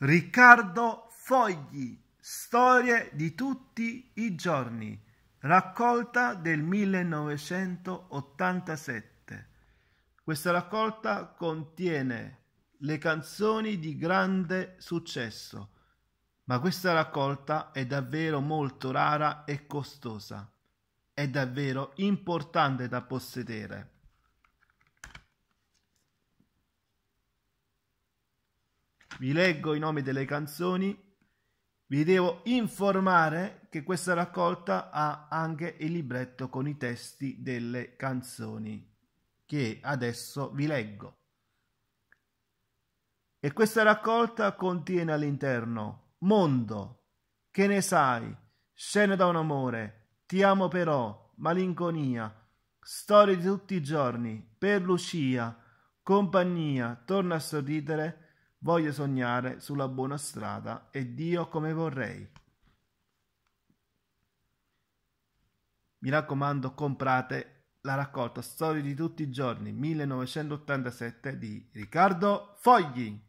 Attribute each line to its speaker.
Speaker 1: Riccardo Fogli, Storie di tutti i giorni, raccolta del 1987. Questa raccolta contiene le canzoni di grande successo, ma questa raccolta è davvero molto rara e costosa. È davvero importante da possedere. vi leggo i nomi delle canzoni, vi devo informare che questa raccolta ha anche il libretto con i testi delle canzoni che adesso vi leggo. E questa raccolta contiene all'interno Mondo, Che ne sai, Scene da un amore, Ti amo però, Malinconia, Storie di tutti i giorni, Per Lucia, Compagnia, Torna a sorridere, Voglio sognare sulla buona strada e Dio come vorrei. Mi raccomando, comprate la raccolta Storie di tutti i giorni 1987 di Riccardo Fogli.